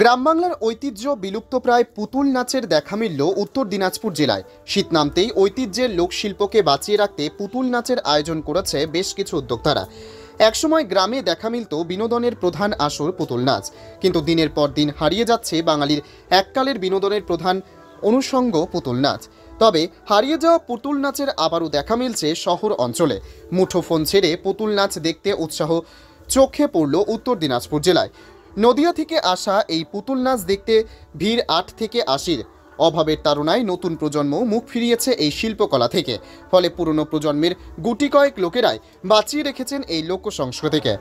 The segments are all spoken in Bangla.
গ্রাম বাংলার ঐতিহ্য বিলুপ্তপ্রায় পুতুল নাচের দেখা মিলল উত্তর দিনাজপুর জেলায় শীত নামতেই ঐতিহ্যের লোকশিল্পকে বাঁচিয়ে রাখতে পুতুল নাচের আয়োজন করেছে বেশ কিছু উদ্যোক্তারা একসময় গ্রামে দেখা মিলত বিনোদনের প্রধান আসর পুতুল নাচ কিন্তু দিনের পর দিন হারিয়ে যাচ্ছে বাঙালির এককালের বিনোদনের প্রধান অনুষঙ্গ পুতুল নাচ তবে হারিয়ে যাওয়া পুতুল নাচের আবারও দেখা মিলছে শহর অঞ্চলে মুঠোফোন ছেড়ে পুতুল নাচ দেখতে উৎসাহ চোখে পড়ল উত্তর দিনাজপুর জেলায় নদিয়া থেকে আসা এই পুতুল নাচ দেখতে ভিড় আট থেকে আশির অভাবের তারণায় নতুন প্রজন্ম মুখ ফিরিয়েছে এই শিল্পকলা থেকে ফলে পুরনো প্রজন্মের গুটি কয়েক লোকেরাই বাঁচিয়ে রেখেছেন এই লোক সংস্কৃতিকে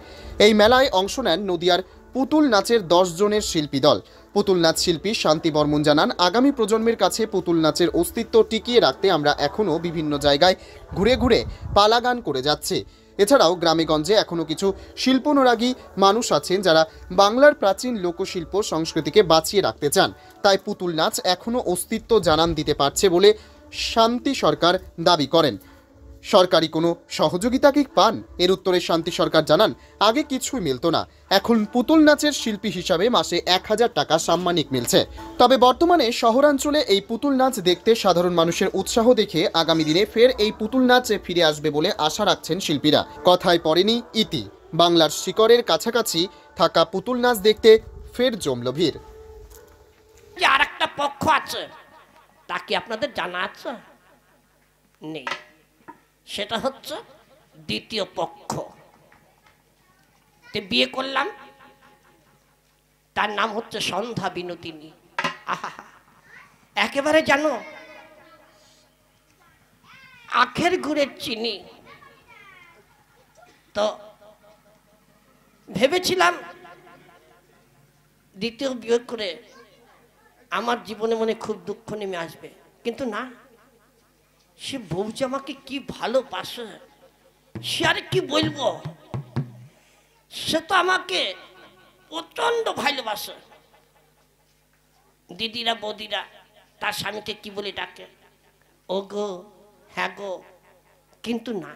এই মেলায় অংশ নেন নদিয়ার পুতুল নাচের দশ জনের শিল্পী দল পুতুল নাচ শিল্পী শান্তি বর্মন জানান আগামী প্রজন্মের কাছে পুতুল নাচের অস্তিত্ব টিকিয়ে রাখতে আমরা এখনও বিভিন্ন জায়গায় ঘুরে ঘুরে পালাগান করে যাচ্ছি এছাড়াও গ্রামেগঞ্জে এখনও কিছু শিল্পনুরাগী মানুষ আছেন যারা বাংলার প্রাচীন লোকশিল্প সংস্কৃতিকে বাঁচিয়ে রাখতে চান তাই পুতুল নাচ এখনও অস্তিত্ব জানান দিতে পারছে বলে শান্তি সরকার দাবি করেন সরকারি কোনো সহযোগিতা কি পান এর উত্তরে শান্তি সরকার জানান আগে কিছুই মিলত না এখন পুতুল নাচের শিল্পী হিসাবে মাসে এক হাজার টাকা সাম্মানিক মিলছে তবে বর্তমানে শহরাঞ্চলে এই পুতুল নাচ দেখতে সাধারণ মানুষের উৎসাহ দেখে আগামী দিনে ফের এই পুতুল নাচে ফিরে আসবে বলে আশা রাখছেন শিল্পীরা কথায় পড়েনি ইতি বাংলার শিকরের কাছাকাছি থাকা পুতুল নাচ দেখতে ফের জমল ভিড় আর একটা পক্ষ আছে তা কি আপনাদের জানা আছে নেই সেটা হচ্ছে দ্বিতীয় পক্ষ তে বিয়ে করলাম তার নাম হচ্ছে সন্ধ্যা বিনোদিনী আহা একেবারে জানো আখের গুড়ের চিনি তো ভেবেছিলাম দ্বিতীয় বিয়োগ করে আমার জীবনে মনে খুব দুঃখ নেমে আসবে কিন্তু না সে বউ যে আমাকে কি ভালোবাসে সে আর কি বলবো সে তো আমাকে প্রচন্ড ভালোবাসে দিদিরা বৌদিরা তার স্বামীকে কি বলে ডাকে ও গো হ্যাঁ গো কিন্তু না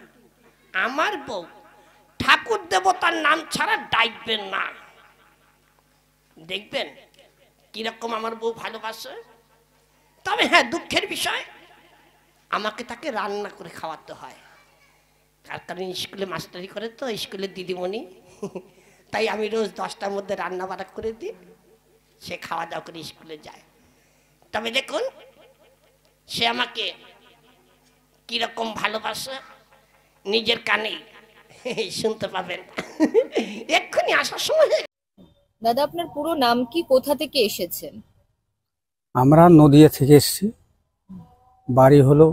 আমার বউ ঠাকুর দেবতার নাম ছাড়া ডাকবেন না দেখবেন কিরকম আমার বউ ভালোবাসে তবে হ্যাঁ দুঃখের বিষয় আমাকে তাকে রান্না করে খাওয়াতে হয় তার কারণ স্কুলে মাস্টারি করে তো স্কুলের দিদিমণি তাই আমি রোজ দশটার মধ্যে রান্না বাড়া করে দিই সে খাওয়া দাওয়া করে স্কুলে যায় তবে দেখুন সে আমাকে কীরকম ভালোবাসে নিজের কানে শুনতে পাবেন এক্ষুনি আসার সময় দাদা আপনার পুরো নাম কি কোথা থেকে এসেছেন আমরা নদিয়া থেকে এসেছি বাড়ি হলো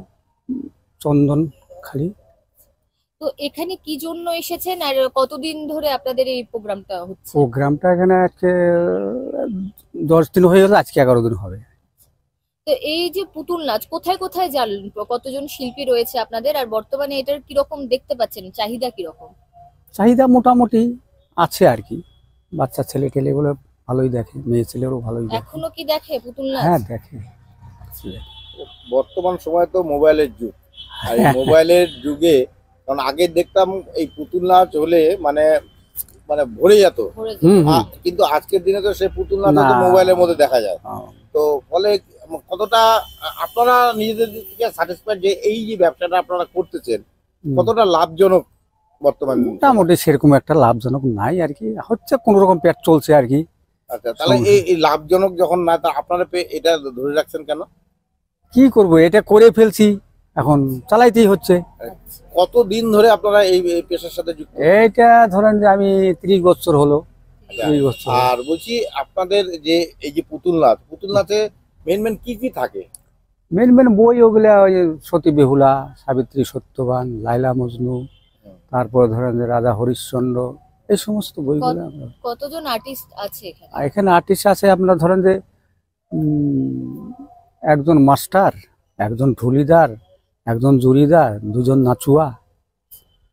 খালি তো এখানে কি জন্য এসেছেন আর কতদিন ধরে আপনাদের এই প্রোগ্রামটা হচ্ছে প্রোগ্রামটা এখানে আজকে দশ দিন হয়ে গেল আজকে এগারো দিন হবে তো এই যে পুতুল নাচ কোথায় কোথায় জাল কতজন শিল্পী রয়েছে আপনাদের আর বর্তমানে এটার কিরকম দেখতে পাচ্ছেন চাহিদা কিরকম চাহিদা মোটামুটি আছে আর কি বাচ্চা ছেলে টেলেগুলো ভালোই দেখে মেয়ে ছেলেরও ভালোই দেখে এখনো কি দেখে পুতুল নাচ হ্যাঁ দেখে বর্তমান সময় তো মোবাইলের যুগ আর এই মোবাইলের যুগে কারণ আগে দেখতাম এই পুতুল নাচ হলে মানে মানে ভরে যেত কিন্তু আজকের দিনে তো সে পুতুল নাচ মোবাইলের মধ্যে দেখা যায় তো ফলে কতটা আপনারা নিজেদের থেকে স্যাটিসফাইড যে এই যে ব্যবসাটা আপনারা করতেছেন কতটা লাভজনক বর্তমানে মোটামুটি সেরকম একটা লাভজনক নাই আর কি হচ্ছে কোন রকম পেট চলছে আর কি আচ্ছা তাহলে এই লাভজনক যখন না তা আপনারা এটা ধরে রাখছেন কেন কি করব এটা করে ফেলছি এখন চালাইতেই হচ্ছে কতদিন ধরে আপনারা এই পেশার সাথে যুক্ত এটা ধরেন যে আমি ত্রিশ বছর হলো আচ্ছা। ত্রিশ বছর আর বলছি আপনাদের যে এই যে পুতুলনাথ পুতুলনাথে মেন মেন কি কি থাকে মেন মেন বই ওগুলা ওই সতী বেহুলা সাবিত্রী সত্যবান লাইলা মজনু তারপর ধরেন যে রাজা হরিশ্চন্দ্র এই সমস্ত বইগুলো কতজন আর্টিস্ট আছে এখানে আর্টিস্ট আছে আপনার ধরেন যে একজন মাস্টার একজন ঢুলিদার একজন জুরিদার দুজন নাচুয়া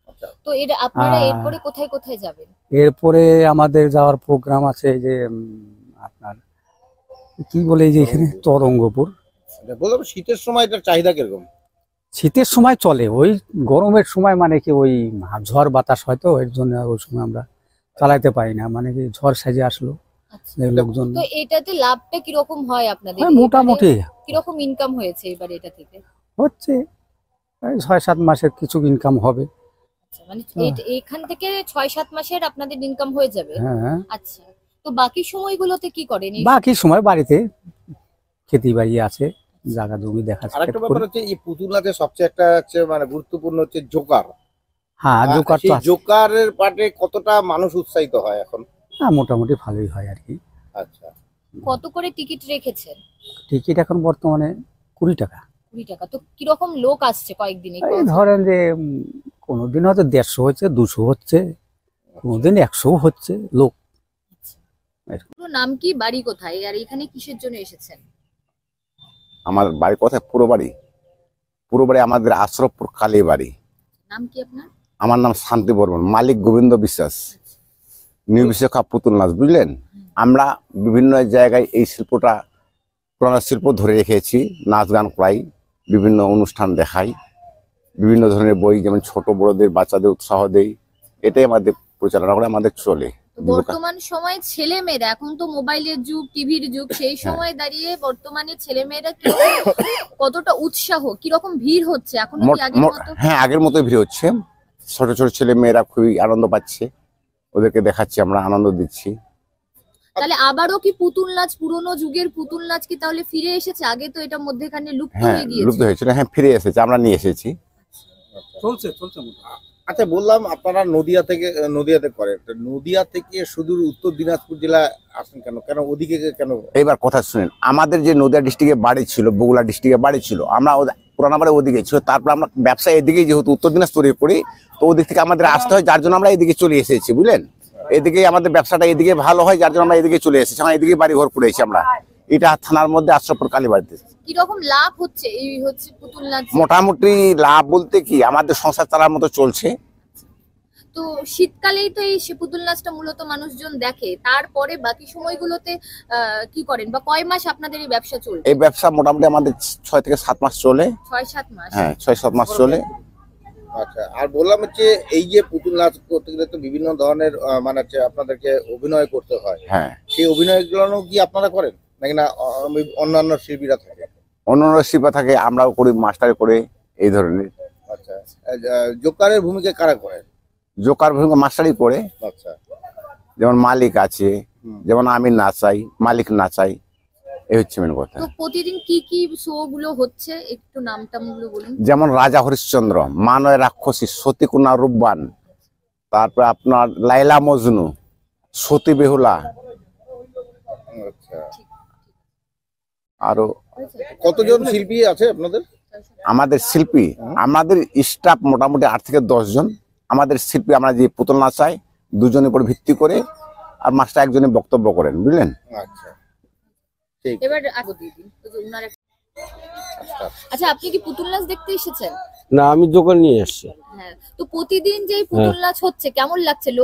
আচ্ছা, তো এটা আপনারা এরপরে কোথায় কোথায় যাবেন এরপরে আমাদের যাওয়ার প্রোগ্রাম আছে যে আপনার কি বলে যে এখানে তরঙ্গপুর বললাম শীতের সময় চাহিদা কিরকম শীতের সময় চলে ওই গরমের সময় মানে কি ওই ঝড় বাতাস হয়তো এর জন্য ওই সময় আমরা চালাইতে পারি না মানে কি ঝড় সাজে আসলো আচ্ছা। লোকজন তো এটাতে লাভটা কিরকম হয় আপনাদের হ্যাঁ, মোটামুটি কিরকম ইনকাম হয়েছে এবারে এটা থেকে হচ্ছে ছয় সাত মাসের কিছু ইনকাম হবে আচ্ছা, মানে এখান থেকে ছয় সাত মাসের আপনাদের ইনকাম হয়ে যাবে হ্যাঁ। আচ্ছা তো বাকি সময়গুলোতে কি করেন বাকি সময় বাড়িতে খেতি বাড়ি আছে জায়গা জমি দেখা আরেকটা ব্যাপার হচ্ছে এই পুতুলাতে সবচেয়ে একটা হচ্ছে মানে গুরুত্বপূর্ণ হচ্ছে জোকার হ্যাঁ জোকার জোকারের পাটে কতটা মানুষ উৎসাহিত হয় এখন না মোটামুটি ভালোই হয় আর কি আচ্ছা কত করে টিকিট রেখেছেন টিকিট এখন বর্তমানে কুড়ি টাকা কুড়ি টাকা তো কিরকম লোক আসছে কয়েকদিনে ধরেন যে কোনোদিন হয়তো দেড়শো হচ্ছে দুশো হচ্ছে কোনোদিন একশো হচ্ছে লোক আচ্ছা। পুরো নাম কি বাড়ি কোথায় আর এখানে কিসের জন্য এসেছেন আমার বাড়ি কোথায় পুরো বাড়ি পুরো বাড়ি আমাদের আশ্রমপুর কালী বাড়ি নাম কি আপনার আমার নাম শান্তি বর্মন মালিক গোবিন্দ বিশ্বাস আচ্ছা। নির্বিশেখা পুতুল নাচ বুঝলেন আমরা বিভিন্ন জায়গায় এই শিল্পটা পুরানো শিল্প ধরে রেখেছি নাচ গান করাই বিভিন্ন অনুষ্ঠান দেখাই বিভিন্ন ধরনের বই যেমন ছোট বড়দের বাচ্চাদের উৎসাহ দেই এটাই আমাদের পরিচালনা করে আমাদের চলে বর্তমান সময়ে ছেলে মেয়েরা এখন তো মোবাইলের যুগ টিভির যুগ সেই হ্যাঁ। সময় দাঁড়িয়ে বর্তমানে ছেলে মেয়েরা কতটা উৎসাহ কিরকম ভিড় হচ্ছে এখন হ্যাঁ আগের মতো ভিড় হচ্ছে ছোট ছোট ছেলে মেয়েরা খুবই আনন্দ পাচ্ছে ওদেরকে দেখাচ্ছি আমরা আনন্দ দিচ্ছি তাহলে আবারও কি পুতুল নাচ পুরনো যুগের পুতুল নাচ কি তাহলে ফিরে এসেছে আগে তো এটা মধ্যেখানে লুপ্ত হ্যাঁ, হয়ে গিয়েছে লুপ্ত হয়েছিল হ্যাঁ ফিরে এসেছে আমরা নিয়ে এসেছি চলছে চলছে আচ্ছা বললাম আপনারা নদিয়া থেকে নদিয়াতে করেন নদিয়া থেকে সুদূর উত্তর দিনাজপুর জেলা আসেন কেন কেন ওদিকে কেন এবার কথা শুনেন আমাদের যে নদিয়া ডিস্ট্রিক্টে বাড়ি ছিল বগুলা ডিস্ট্রিক্টে বাড়ি ছিল আমরা পুরানাবাড়ি ওদিকে ছিল তারপর আমরা ব্যবসা এদিকে যেহেতু উত্তর দিনাজপুরে করি তো ওদিক থেকে আমাদের হ্যাঁ। আসতে হয় যার জন্য আমরা এদিকে চলে এসেছি বুঝলেন এদিকে আমাদের ব্যবসাটা এদিকে ভালো হয় যার জন্য আমরা এদিকে চলে এসেছি আমরা এদিকে বাড়ি ঘর পড়েছি আমরা এটা থানার মধ্যে আশ্রপুর কালীবাড়িতে লাভ হচ্ছে এই হচ্ছে মোটামুটি লাভ বলতে কি আমাদের সংসার চালার মতো চলছে তো শীতকালেই তো এই পুতুল নাচটা মূলত মানুষজন দেখে তারপরে বাকি সময়গুলোতে কি করেন বা কয় মাস আপনাদের এই ব্যবসা চলে এই ব্যবসা মোটামুটি আমাদের ছয় থেকে সাত মাস চলে ছয় সাত মাস হ্যাঁ ছয় সাত মাস চলে আচ্ছা আর বললাম হচ্ছে এই যে পুতুল নাচ করতে গেলে তো বিভিন্ন ধরনের মানে হচ্ছে আপনাদেরকে অভিনয় করতে হয় হ্যাঁ সেই অভিনয়গুলো কি আপনারা করেন নাকি না অন্যান্য শিল্পীরা থাকে অন্যান্য শিল্পীরা থাকে আমরাও করি মাস্টার করে এই ধরনের আচ্ছা জোকারের ভূমিকা কারা করেন জোকার ভূমিকা মাস্টারি করে আচ্ছা যেমন মালিক আছে যেমন আমি নাচাই মালিক নাচাই এই হচ্ছে মেন কথা প্রতিদিন কি কি শো গুলো হচ্ছে একটু নাম বলুন যেমন রাজা হরিশ্চন্দ্র মানয় রাক্ষসী সতীকুণা রূপবান তারপর আপনার লাইলা মজনু সতী বেহুলা আচ্ছা। আরো কতজন শিল্পী আছে আপনাদের আমাদের শিল্পী আমাদের স্টাফ মোটামুটি আট থেকে দশ জন আমাদের শিল্পী আমরা যে পুতুল নাচাই দুজনের উপর ভিত্তি করে আর মাস্টার একজনে বক্তব্য করেন বুঝলেন আচ্ছা।, আচ্ছা আপনি কি পুতুল নাচ দেখতে এসেছেন না আমি দোকান নিয়ে এসেছি হ্যাঁ তো প্রতিদিন যে পুতুল হ্যাঁ। নাচ হচ্ছে কেমন লাগছে